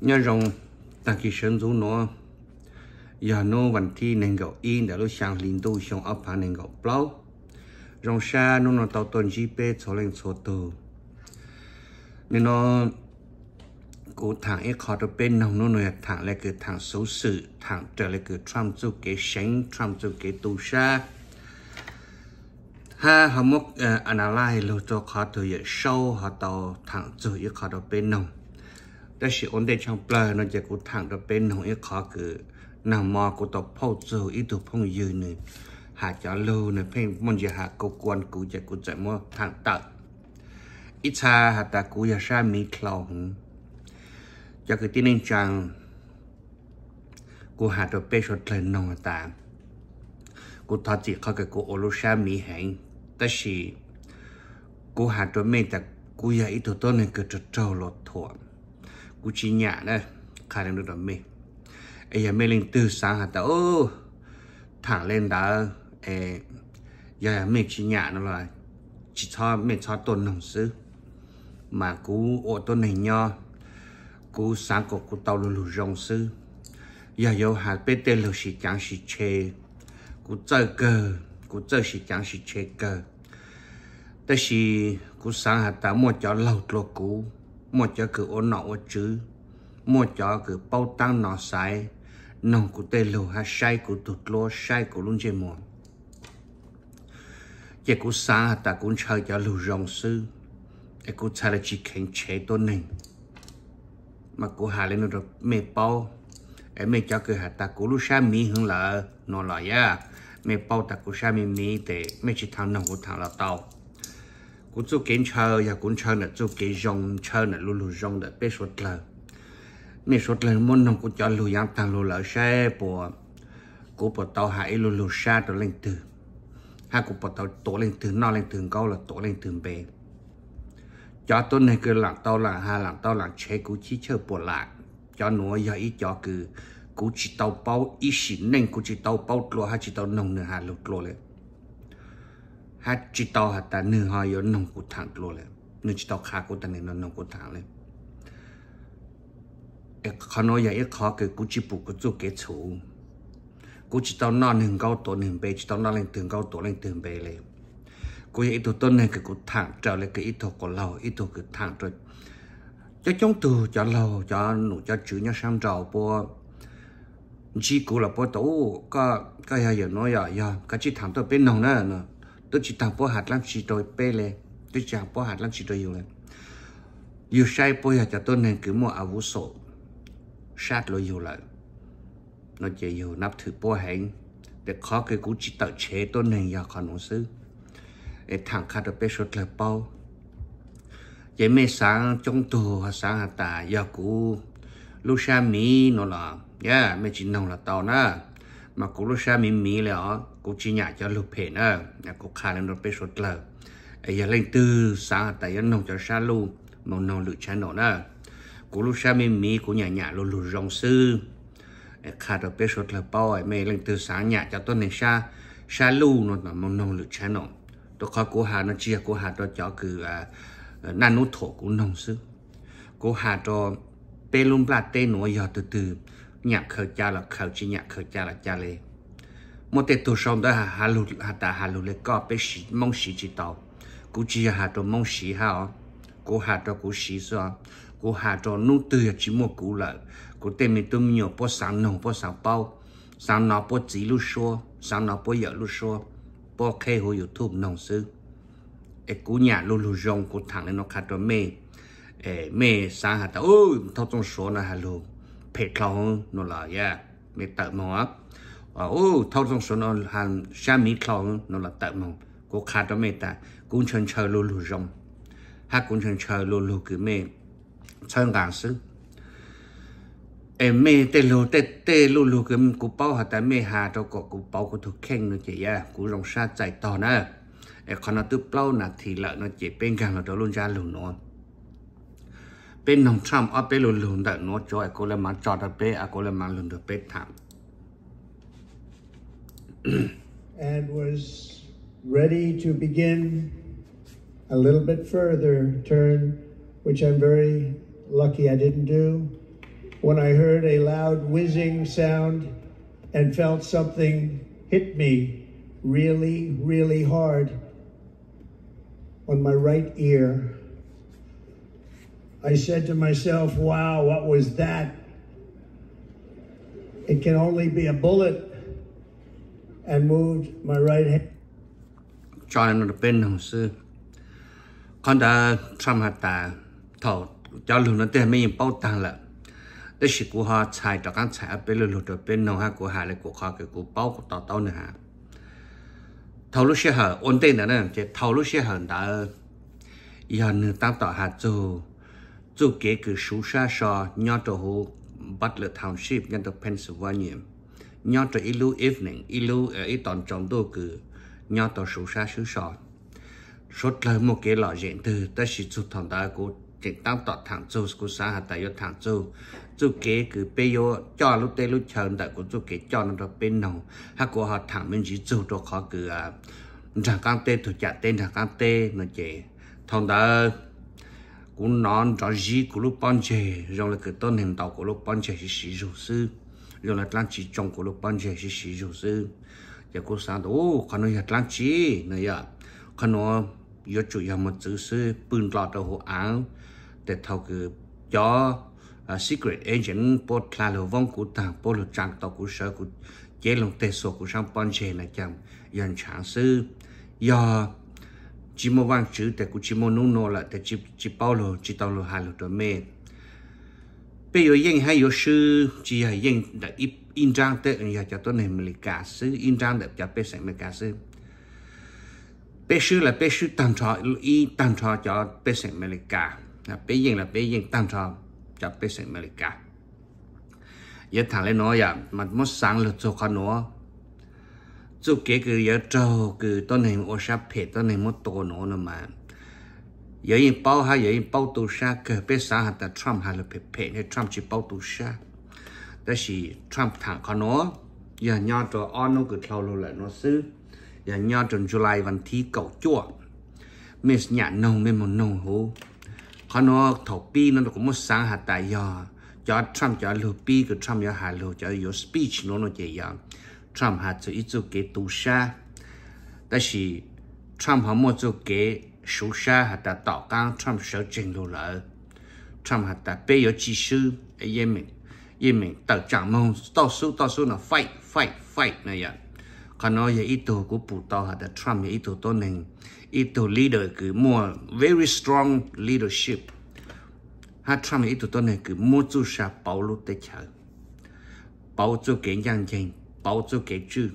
nhân rồng ta kỳ sân dấu nó giờ nó vẫn thi nên gạo in đã lúc sáng linh tu xong ấp hàng nên gạo plau rồng xa nó nó tàu tuần gp số lên số từ nên nó cố thẳng ấy khó được bên nông nó nói thẳng lại cái thẳng xấu sự thẳng trở lại cái trump cho cái sánh trump cho cái tu xa ha họ mốc anh lại lâu cho khó từ giờ sâu họ tàu thẳng cho ấy khó được bên nông ต่สิอันเดชังเปล่านั่นจะกูทางเะเป็นหัวเอกขอคือนำมอกูตกอพ่อเจ้อีตัพงยืนหนึ่งหาจะรู้เนเพ่งมันจะหากกวนกูจะกูจะมั่วทางตัดอิชาหาตากูอยากใช้มีคลองจะคือที่นิ่งจังกูหาตัวเป้ชดเลยนองตามกูทอดจิตเขากับกูโอรุชามีแห่งแต่สิกูหาตัวไม่แต่กูอยากอิตัต้นเนี่ยเกิดจะเจ้าลดถ่วง cú chi nhả đây khả năng được đầm mì ấy giờ mê lên từ sáng hả ta ô thẳng lên đó, ấy giờ mê chi nhả nó là chỉ cho mẹ cho tuần nồng sư mà cú ô tô này nho cú sáng cổ cú tàu lù lù rong sư giờ yêu hạt bê tê lù xì chẳng xì chê cú chơi cơ, cú chơi xì chẳng xì chê cơ, tới là cú sáng hả ta mua cho lâu lô cú một cho cứ ôn nọ ô chứ một cho cứ bao tăng nọ sai nông cụ tê lô ha sai cụ tụt lô sai cụ luôn trên mòn chỉ cụ xa ta cũng chơi cho lù rong sư e cụ xa là chỉ khen chế tôn nền mà cụ hà lên rồi mê bao e mê cho cứ hà ta cụ lù sa mi hưng là nó là ya mê bao ta cụ sa mi mi tệ mê chỉ thằng nông cụ thằng là tao cũng chú kiến chờ và cũng chờ là chú kiến rong chờ là lù lù rong để biết sốt lờ mẹ sốt lờ muốn nông cũng cho lù yang tăng lù lỡ xe bộ, của bộ tàu hải lù lù xa rồi lên từ hai của bộ tàu tổ lên từ no lên từ câu là tổ lên từ bề cho tôi này cứ làm tàu là hai làm tàu là chế cũng chỉ chờ bộ lại cho nó giờ ý cho cứ cũng chỉ tàu bao ít xịn nên cũng chỉ tàu bao lúa hai chỉ tàu nông nữa hai lục lúa lên hát chỉ tao hát ta nửa hai yếu nông cụ thẳng luôn lên nửa chỉ tao khá cụ ta nửa nông cụ thẳng lên ít khó nói vậy ít khó cái cụ chỉ bù cụ 做 kết chủ cụ chỉ tao nói nửa cao tổ nửa bề chỉ tao nói lên từng cao tổ lên từng bề lên cụ vậy ít tổ này cái cụ thẳng trở lại cái ít thọ của lâu ít thọ cái thẳng rồi cho chúng từ cho lâu cho nụ cho chữ nhau sang trầu bùa chỉ cụ là bùa tổ có cái gì nói vậy cái chỉ thẳng tôi bên nông đó nữa tôi chỉ tao bố hạt làm chỉ đôi bê lệ tôi chỉ bố hạt làm chỉ đôi yêu lệ yêu sai bố hạt cho tôi nên cứ mua áo vũ sổ sát lối yêu lại, nó chỉ yêu nắp thử bố hẹn để khó cái cú chỉ tạo chế tôi nên giờ còn nó sư để thằng khát được bê sốt lại bao vậy mê sáng trong tù hạt sáng hạt tà giờ cũ, lúc xa mì nó là yeah mẹ chỉ nồng là tàu na mà cô lúc xa mình mì là cô chỉ nhả cho lục phê nữa nhà cô khá lên được bê sốt lờ ấy giờ lên từ sáng tại dân nông cho xa lu mong nông lựa chán nổ nữa cô lúc xa mình mì cô nhả nhả lù lù rong sư khá được bê sốt lờ bao ấy mê lên từ sáng nhả cho tôi nên xa xa lu nó mong nông lựa chán nổ tôi khó cô hà nó chia cô hà cho cho cứ à, à, nanu thổ cũng nông sư cô hà cho bê lùm bà tê nổ giờ từ từ nhạc khờ cha là khờ chỉ nhạc khờ cha là cha lê một tết tu sống đó hà lù hà ta hà lù lê có bé sĩ mong sĩ chỉ tàu cú chỉ hà đồ mong sĩ ha ó cú hà đồ cú sĩ so cú hà đồ nụ tư chỉ một cú lợ cú tên mình tu nhiều bó sáng nồng bó sáng bao sáng nó bó chỉ lu xua sáng nó bó dở lu xua bó khe hồ youtube nồng sư ê cú nhà lu lu rong cú thẳng lên nó khát đồ mê ê mê sáng hà ta ôi thâu trong số nó hà lù phe clown nó là ya mẹ tạo mong á ô thâu trong số nó hàng xa mỹ clown nó là tạo mong cô khá đó mẹ ta cũng chân chờ lù lù rong ha cũng chân chờ lù lù cứ mẹ chân gàng sư em mẹ tê lù tê tê lù lù cứ cú bao hả ta mẹ hà đâu có cú bao cú thuộc khen nó chị ya cú rong xa chạy to nè em còn nó tự bao nà thì lợn nó chỉ bên gần nó đó luôn ra lù nó and was ready to begin a little bit further turn which I'm very lucky I didn't do when I heard a loud whizzing sound and felt something hit me really, really hard on my right ear. I said to myself, wow, what was that? It can only be a bullet. And moved my right hand. John là bên hồng sư. Con đã trăm hạt tà thầu cho lùn nó tiền mấy bao tàng lợn đấy chỉ của họ xài cho các xài bên lụt lụt bên nào ha của hà là của họ cái của bao của tàu tàu nữa ha thầu lúc xe hở ổn định nữa nè chỉ thầu lúc xe hở đã giờ nửa tam tỏ hạt rồi dù kể cử số xa sò nhỏ tổ hồ Butler Township nhân tổ Pennsylvania nhỏ tổ ilu evening ilu ở eh, ý toàn trọng đô cử nhỏ tổ số xa số sò sốt lời một cái lọ diện từ ta chỉ chút thằng ta của chính tăng tọt thẳng châu của xã hạt tại thẳng châu chú kế cứ bây giờ cho lúc tây lúc chờ tại của chú kế cho nó được bên nào hạ của họ thẳng mình chỉ châu cho khó cứ à rằng cam tê thuộc chặt tên rằng cam tê nó chỉ thằng ta cú nón cho gì của lúc ban trẻ rồi là cái tôn hình tàu của lúc ban trẻ thì sử dụng sư rồi là lan chỉ trong của lúc ban trẻ thì sử dụng sư và cô sáng đó khăn nó lan chỉ này à khăn nó yếu chủ yếu một chữ sư bưng lọt đầu hộ áo để thao cứ cho secret agent bột là lô vong của tàng bột lô trang tàu của sở của chế lòng tê sổ của sang ban trẻ là chẳng dần sáng sư do chỉ một vang chữ tại cũng chỉ một nung nô là tại chỉ chỉ bao lô chỉ tàu lô hai lô đó mẹ bây giờ yên hay giờ sư chỉ hay yên đã ít in trang tới anh giờ cho tôi này mình cả sư in trang để cho bé sẵn mình cả sư bé sư là bé sư tạm trọ y tạm trọ cho bé sẵn mình cả Bây yên là bây yên tạm trọ cho bé sẵn mình cả giờ thằng lên nói à mà muốn sáng lượt cho con nó? chú kế cứ giờ trâu cứ tao này ô sa phê tao này mất tổ nó nữa mà giờ yên bao ha giờ yên bao tu sa cứ bé sao hạt ta Trump hà là phê phê này Trump chỉ bao tu sa đó là Trump thằng con nó giờ nhau cho on nó cứ thâu luôn lại nó xứ giờ nhau trong July văn thi cầu chua mình nhà nông mình một nông hú con nó thầu pi nó cũng mất sáng hạt tại giờ cho Trump cho lưu pi cứ Trump giờ hà lưu cho your speech nó nó chỉ giờ Trump hạ cho ít chỗ kế tù xa đó là Trump họ mua chỗ kế số xa hạ ta tạo căng Trump sở trình lô lỡ Trump hạ ta bê yếu chi sư ở yên mình yên mình tạo chẳng mong tạo số tạo số là fight fight fight này ạ còn nói về ít đồ của bù tàu hạ ta Trump về ít đồ tốt nền ý đồ leader cứ mua very strong leadership ha Trump ý đồ tốt nền cứ mua chỗ xa bảo lúc tới chờ bảo chỗ kế nhanh nhanh bao cho cái chữ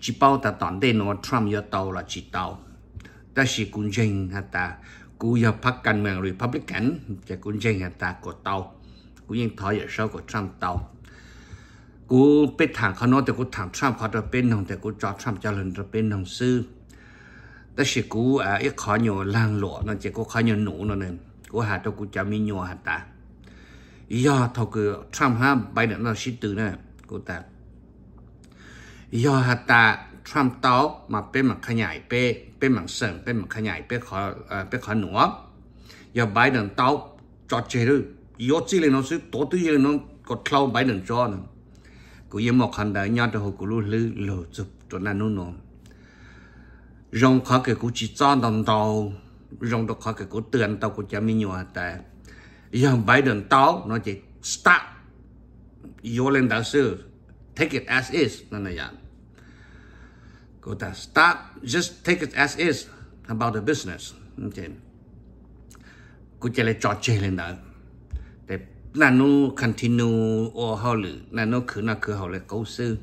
chỉ bao ta toàn đây nó Trump yêu tàu là chỉ tàu ta chỉ cũng dành hả ta cú yêu phát căn mạng Republican chỉ cũng dành hả ta của tàu cú yên thói ở sau của Trump tàu cú biết thẳng khó thì cú thẳng Trump khó được bên nông thì cú cho Trump cho lần được bên sư ta chỉ cú à ít khó nhiều lang lộ nó cú khó nhiều nụ nó nên cú hả cho cú cho mi nhiều hả ta do thầu Trump ha Biden nó sĩ từ nè cú ta yo hata Trump tao mà bên mặt khai nhảy bên bên mặt sừng bên mặt khai nhảy bên khó ờ, bên khó nữa yo Biden tao cho chế rồi yo chỉ là nó sẽ tổ tư là nó có thâu Biden cho nữa cú yên một hành đại nhau cho hồ cú lưu lư lù chụp cho nên nó nó rong khó kể cú chỉ cho đồng tàu rong đó khó kể cú tiền tàu cú chả mi nhiều hata yo Biden tao nó chỉ start yo lên đạo sư take it as is nên là vậy cô ta stop just take it as is about the business okay. cô chỉ là trò chơi lên đó để là nó continue or how lử là nó cứ là cứ hậu là cố sư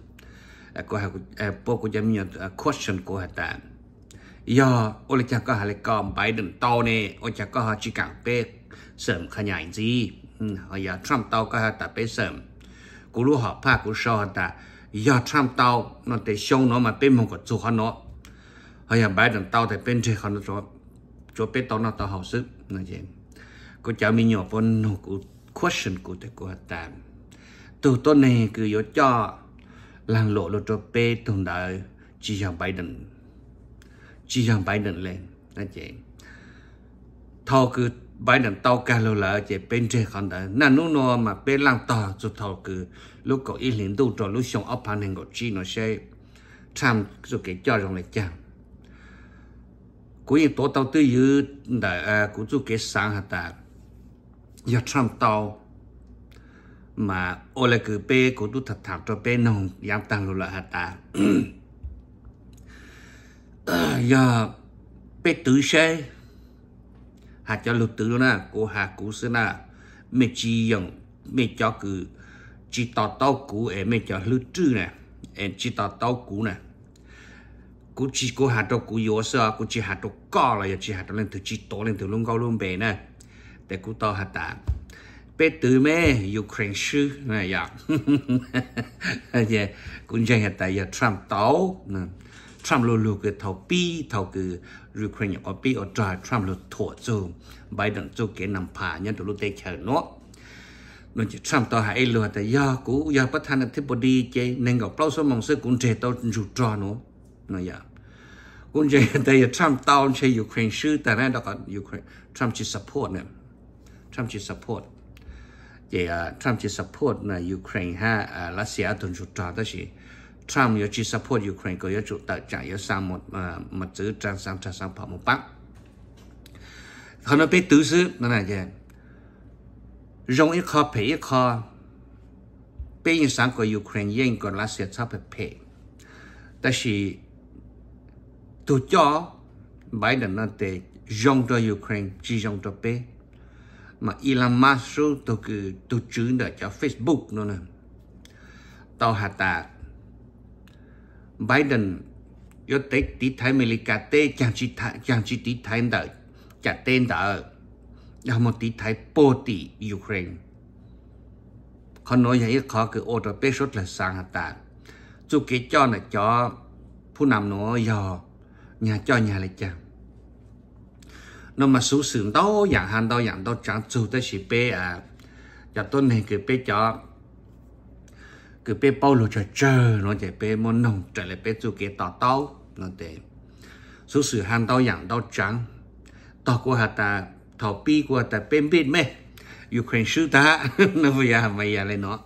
à, cô học à, bố cô chấm nhận à, question của hạ tạng do ôi cha có hà lại còn Biden to nè ôi cha có hà chỉ cảng bê sớm khai nhảy gì ừ, họ giờ Trump tao có hà ta bê sớm cú lúc họ pa cú so ta giờ trăm tao nó để xong nó mà bên mông có chủ hắn nó hay là bãi đằng tàu thì bên trên hắn nó cho cho bên tàu nó tàu hậu sức nói gì cô cháu mình nhỏ vốn nó cũng question của tôi của tạm từ tối này cứ yếu cho làng lộ lộ cho bê thùng đời chỉ rằng bãi đằng chỉ rằng bãi đằng lên nói gì thao cứ bãi đầm tàu cá lô là chỉ bên trên còn đó na nô nô mà bên lăng tàu chút thầu cứ lúc có ít liền tu trò lúc xong ấp hàng hàng chi nó sẽ tham rồi cái cho rằng là chăng cũng như tổ tàu tư dư đã cũng chú cái sáng hạt ta giờ tham tàu mà ô là cứ bê cũng tu thật thật cho bê nông giang tăng lô là hạt ta giờ bê tứ xe hà cho lục tử luôn à cô Hạ cú xưa nà mẹ chỉ dùng mẹ cho cứ chỉ tao tao cú em mẹ cho lư trư nè em chỉ tao tao cú nè cú chỉ cô Hạ đâu cú yếu sợ cú chỉ Hạ đâu co là giờ chỉ Hạ đâu lên từ chỉ tổ lên từ luôn cao luôn bề nè để cú tao Hạ tạ bé từ mẹ Ukraine sư này dạ dạ cũng chẳng hạt tại giờ Trump tao nè Trump lo lu cái thầu pi thầu cứ Ukraine ở pi ở trái Trump lo thổ chu Biden chu cái nằm phá nhân đồ lúc tây chờ nó Nên chỉ Trump tỏ hãy lừa tại do cũ do bất thanh thì bồ đi chơi nên gặp bao số mong sẽ cũng trẻ tao rụt trò nó nó giờ cũng chơi tại giờ Trump tao chơi Ukraine sư tại nên đó có Ukraine Trump chỉ support nè Trump chỉ support vậy à, Trump chỉ support là Ukraine ha à, Russia tuần rụt trò đó chỉ. Trump yo chi support Ukraine ko yo chu ta cha yo sa một ờ, một chữ trang sang trang sang phẩm một bác, họ hana pe tu su na na je dùng i kho pe i kho bên yin sang ko Ukraine yin ko la se cha pe pe ta shi tu cho Biden nó để dùng cho Ukraine chỉ dùng cho pe mà Elon Musk tu tu chữ đã cho Facebook nữa nè tao hạt tạc Biden yo tế tí thái mê lì cà tê chẳng chỉ thái chẳng chỉ tí thái đợi, chả tên đỡ là một tí thái bô tí Ukraine con nói vậy khó cứ ô tô bê sốt là sang hạt tạ chú kế cho là cho, nó dò nhà cho nhà lại chàng nó mà số sườn đó dạng hàng đó dạng đó chẳng dù tới chỉ bê à cho tôi này cứ bê cho cứ bê bao lô chờ chờ nó chạy bê món nồng trở lại bê chú kế tỏ tao nó để số sự hàng tao dạng tao trắng tao của hà ta thảo bi của hà ta bên bên mẹ Ukraine sư ta nó bây giờ mày giờ lên nó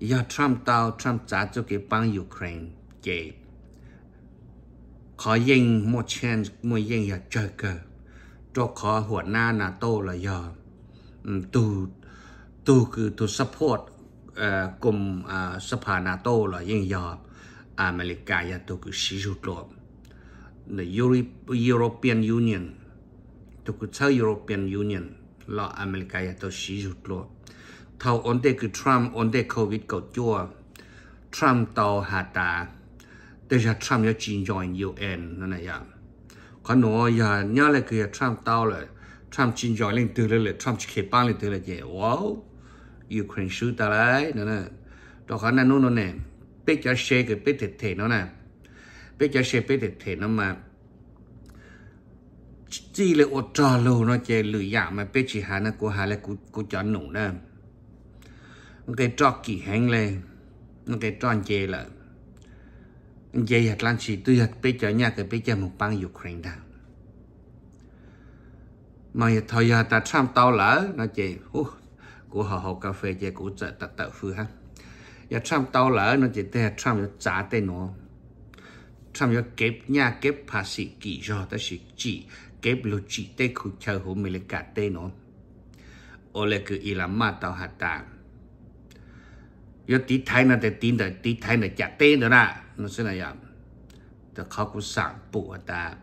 giờ Trump tao Trump trả cho cái bang Ukraine chế khó yên một chance một yên giờ chờ cơ cho na NATO là giờ, tu, tu cứ tu support กลุ่มสภานาโต้หรอยิ่งยอบอเมริกายันตุกุชิจุโตในยูริยูโรเปียนยูเนียนตุกุเท่ายูโรเปียนยูเนียนลออเมริกายันตุชิจุโตเท่าอันเดคือทรัมป์อันเดโควิดก็จั่วทรัมป์ต่อหาตาแต่จะทรัมป์ยาจีนจอยยูเอ็นนั่นแหละอย่างขนอยาเนี่ยเลยคือทรัมป์ต่อเลยทรัมป์จีนจอยเล่นตื่นเลยทรัมป์เขยปังเล่นตื่นเลยเจ้ว้าว Ukraine sư ta lại nữa nè đó khả năng nó nè bé cho xe cái bé thịt thể nó nè bé cho xe bé thịt thể nó mà chỉ là ô trò lâu nó chơi lười dạ mà bé chỉ hà nó cô hà là cô cô cho nổ nè nó cái trò kỳ hẹn lên nó cái trò chơi là chơi hạt lan chỉ tuy hạt bé cho nhà cái bé cho một bang Ukraine đó mà thời giờ ta trăm tàu lỡ nó chơi uh, của họ họ cà phê chế của trợ tạc tạo phương ha và trăm tàu lỡ nó chỉ thế trăm nó trả tên nó trăm nó kép nhà kép phá sĩ kỳ do ta sĩ chỉ kép lô chỉ tê khu chờ hồ mê lê cả tê nó ô lê cứ y làm mà tàu hạt tạng yo tí thái nó tê tín đời tí thái nó chả tên nữa nà nó sẽ là yàm tớ khó cũng sẵn bụ hả ta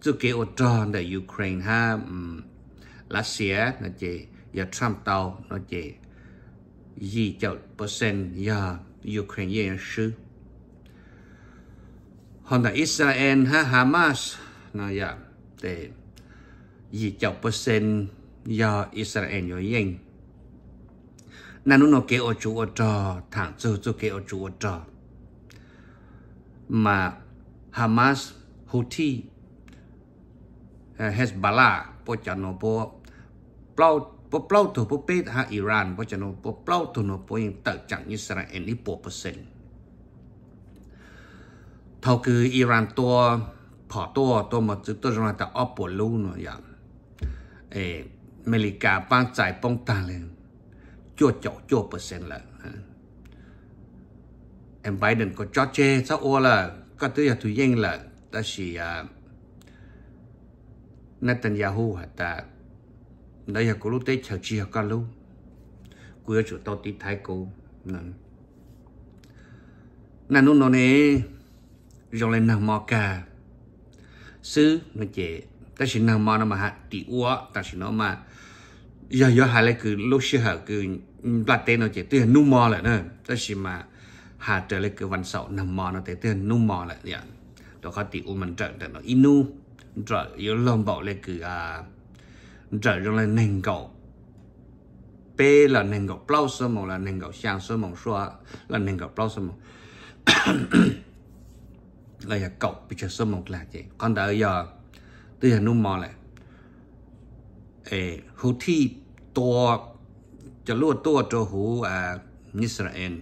chứ kế ô tròn đời Ukraine ha Lá xía nó chế và Trump tàu nó chỉ gì chậu percent và Ukraine sư hòn là Israel ha Hamas nó ya dạ, để gì chậu percent và Israel rồi yên nà nó kêu ở chủ ở trò thẳng từ từ kêu ở chủ ở trò mà Hamas Houthi à, Hezbollah po nó po plau ปเปล่าถูกปเปิดฮะอิหร่านเพราะฉะนั้นปเปล่าถูกนปยังตัดจากอิสราเอลนี่ปเปอร์เซ็นเท่าคืออิหร่านตัวผอตัวตัวมาจุดตัวจมาแต่ออปวดรู้เนาะอย่างเออเมริกาป้างใจป้องตาเลยจวดเจาะจวดเปอร์เซ็นต์ละเอ็มไบเดนก็จอดเจซะโอละก็ตัวอย่างถูกยิงละแต่สิ่านัตันยาฮูฮะแต่ đây là cô lúc tết chờ chi cả lâu ở chỗ tao tí thái cô nè nà nô nó nè rồi lên nằm mò cả sư nó chế ta chỉ nằm mò nó mà hạt tí ua ta chỉ nó mà giờ giờ hai lại cứ lúc xưa hả cứ là tên nó chế tôi nu mò lại nữa ta chỉ mà hà trở lại cứ văn sậu nằm mò nó tới tôi nu mò lại vậy đó có tí u mình trở nó inu trở yếu lồng bảo lại cứ à trở ra là nền cầu P là nền cầu plau sơ mộng là nền cầu sang sơ mộng xóa là nền cầu plau sơ mộng là giờ cậu bị chơi sơ mộng là gì còn đợi giờ tôi là nung mò lại ê hồ thi to cho lúa to cho hồ à Israel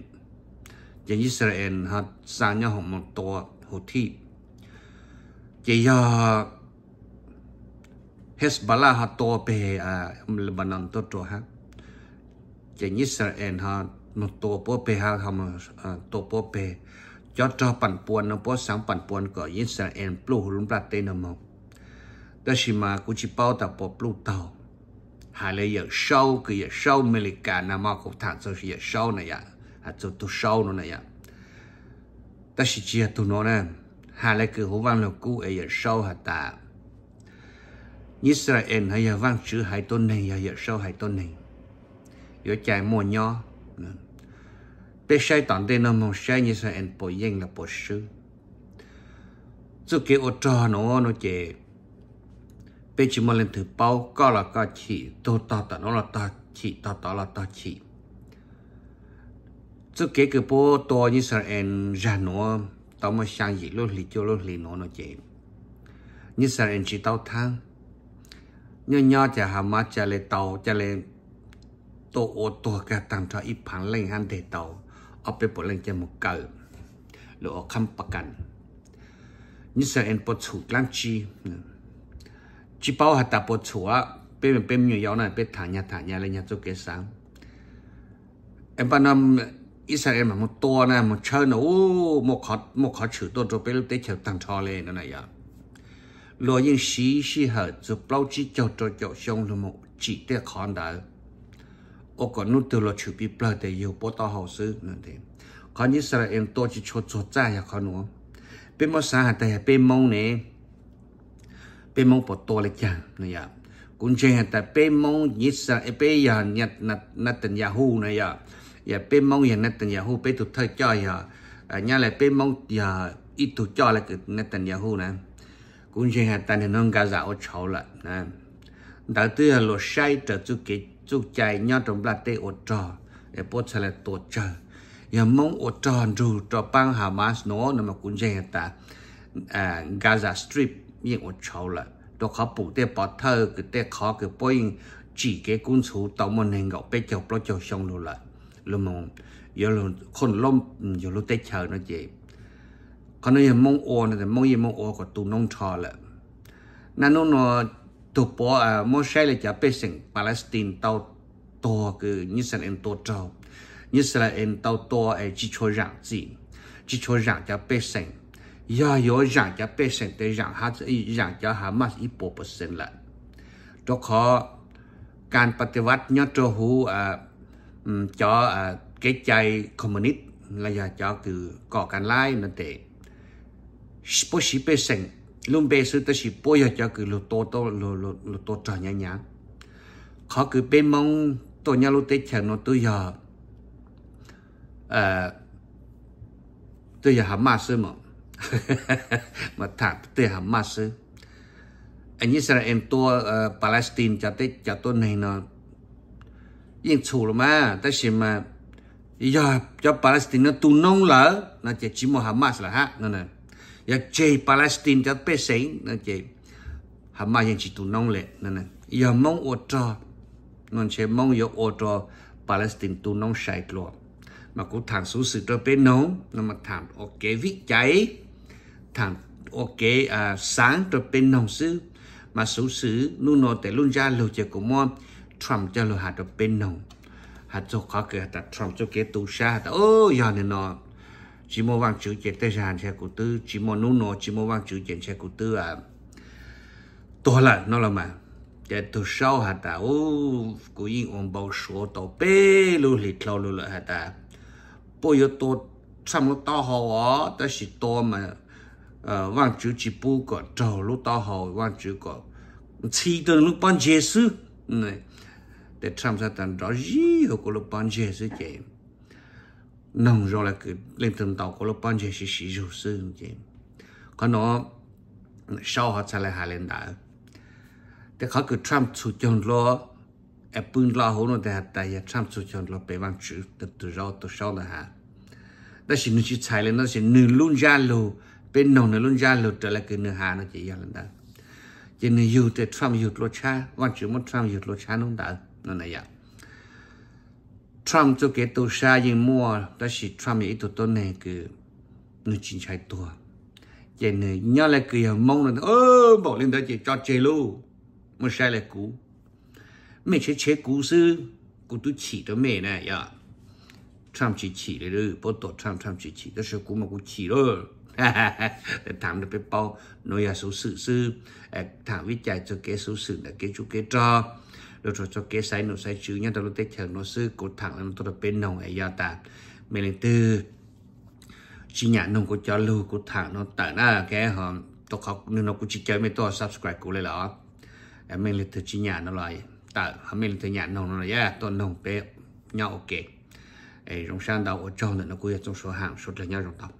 giờ Israel họ sang nhau một to hồ thi chỉ giờ Hezbollah à, ha to pe a Lebanon to to ha che Israel ha no to po pe ha ha ma to po pe cho cho pan puan no po sang pan puan ko Israel plu hulum plat te no mo ta shima ku chi pao ta po plu tao hà lê giờ sâu cái giờ sâu America nà mà cũng thằng cho giờ sâu này à à cho tôi sâu nó này à ta chỉ chia tụi nó nè hà lê cứ hổ văn là cú ấy giờ sâu hả ta Israel hay vang chữ hai tôn này hay sau hai tôn này yếu chạy mua nho bê sai tản tên nó mong sai Israel bổ yên là bổ sư dù kia ô trò nó nó chè bê chỉ mà lên thử bao có là có chỉ tô tỏ tả nó là tỏ chỉ to tỏ là tỏ chỉ dù kia cứ bố to Israel ra nó tao mà sang dị lô lì cho lô lì nó nó chè Israel chỉ tao thang ย่อๆจะหามาจะเลยเตาจะเลยตัวโอตัวกระตังทออีผังเล่งฮันเดตาเอาไปปลเล่งเจมุกเกลหรือเอาคำประกันนิสัยเอ็นปวดฉุกล้างจีจีเป้าหัตตาปวดฉุกเป็นเป็นอยู่ยาวหน่อยเป็นฐานยาฐานยาเลยยาจุกเกสังเอ็มปานมอิสราเอลมันตัวนะมันเชิญโอ้โหมกขอมกขอฉือตัวตัวไปเตะเฉียวตังทอเลยนั่นน่ะยา lo yên xí xí hở dù bao chí cho cho cho xong là một chỉ để khán đỡ ô còn nút từ lo chụp bị bao để yêu bố tao hậu sư nữa thế còn Israel tôi chỉ cho cho cha ờ, ya khán nữa bên mà sao tại bên mông này bên mông bỏ to lại chả này à cũng chỉ là tại bên mông Israel bên giờ nhật nát nát tình Yahoo này à giờ bên mông giờ nát tình Yahoo bên tụt thời cho giờ nhà lại bên mông giờ ít tụt cho là cái nát tình Yahoo này cũng chỉ là tại nên nông cá giả ở chỗ là nè đầu tư là lột sai trở chú kế chú chạy nhau trong là tê ở trò để bố sẽ là tổ chờ giờ mong ở trò dù trò băng Hamas nó nó mà cũng chỉ là tại Gaza Strip nhưng ở chỗ là đó khó bù tê bỏ thơ cái tê khó cái bôi chỉ cái cuốn số tàu mình hình gạo bé chọc lo chọc xong luôn lại luôn mong giờ luôn khôn lông giờ luôn tê chờ nó vậy ก็นี่ยมงโอนะแต่มงยี่มงโอก็ตุนงชอละนั่นนู่นตัวปอเอ่ะมอใช่เลยจะเป็นสิงปาเลสไตน์เตาตัวคือนิสราเอลตัวเจ้านิสราเอลเตาตัวไอจิชัวร่างจีจิชัวร่างจะเป็นสิงยาโยรังจะเป็นสิงแต่รังฮาจะรังจะหามาอีโปเปอร์เซ็นต์ละตัวขอการปฏิวัติยอดโจหูอ่าจออ่าเกจใจคอมมิวนิสต์ระยะจอคือก่อการไล่นั่นเอง bố sĩ bê sinh, luôn bê sư tới sĩ bố giờ cho cứ lụt tô tô lụt lụt lụt tô trở nhá nhá khó cứ bê mong tổ nhà lụt tết chờ nó tôi giờ à tôi giờ hàm sư mà mà thả tôi hàm ma sư anh Israel tôi Palestine cho tới cho tôi này nó yên chủ rồi mà tới sĩ mà giờ cho Palestine nó tu nông lỡ nó chỉ chỉ một Hamas là ha nó này ya che palestine ta pe sei na che ha ma yin chi tu nong le na na ya mong o cho non che mong yo o cho palestine tu nong sai lo mà cũng thằng số sự cho bé nấu nó mà thằng ok viết cháy thằng ok à, sáng cho bé nông sư mà số sự nu nó để luôn ra lâu chờ của mòn trump cho lo hạt cho bé nông hạt cho khó kể hạt trump cho cái tu sa hạt ô giờ này nó chỉ mua vàng chữ chén tây hàn xe cụ tư chỉ mua nú nô chỉ mua vàng chữ chén xe cụ tư à to là nó là mà để từ sau hạt ta ô cụ yên ôm bảo số tàu bê lưu lịch thâu lưu lợi hạt ta bây giờ to xăm lúc to hồ á ta chỉ to mà ờ, vàng chữ chỉ bu có trầu lúc to hồ vàng chữ có chỉ từ lúc ban giê sư này để tham gia tận đó gì hồ của lúc ban giê sư chạy nông rồi là cái lên từng tàu của lúc ban giờ sẽ sử dụng sư chứ nó sau họ sẽ lại hạ lên đảo thì khó cứ Trump chủ chọn lo ép bên lo hồ nó để hạt tại giờ Trump chủ chọn lo bề bằng chữ từ từ rồi từ sau là hạ đó là nó chỉ xài lên nó chỉ nửa luôn ra lô bên nông nửa luôn ra lô trở lại cái nửa hạ nó chỉ ra lên đảo cho nên dù để Trump dù lo cha quan chữ muốn Trump dù lo cha nó đảo nó này vậy Trump cho cái tàu xa yên mua đó là Trump ý tụi tôi này cứ người chính trái tua vậy này nhớ là cứ mong là ơ bỏ lên đó chỉ cho chế luôn mà sai lại cú mẹ chế chế cú sư cú tôi chỉ cho mẹ này ya dạ. Trump chỉ chỉ đấy rồi bố tổ Trump Trump chỉ chỉ đó là cú mà cú chỉ rồi thảm được cái bao nói là số sự sư thảm viết chạy cho cái số sự là cái chú cái trò rồi cho cho kế sai nó sai chữ nhân đầu tết thường nó sư cột thẳng là nó tôi bên nồng ấy gia tạt mình lên từ chỉ nhà nông của cho lưu của thẳng nó tại là cái họ tôi học nên nó cũng chỉ chơi mấy tôi subscribe của lại đó em mình lên từ chỉ nhà nó lại tại mình lên từ nhà nông nó là tôi nông bé nhau ok ấy rong sang đầu ở trong là nó cũng trong số hàng số là nhau rong tập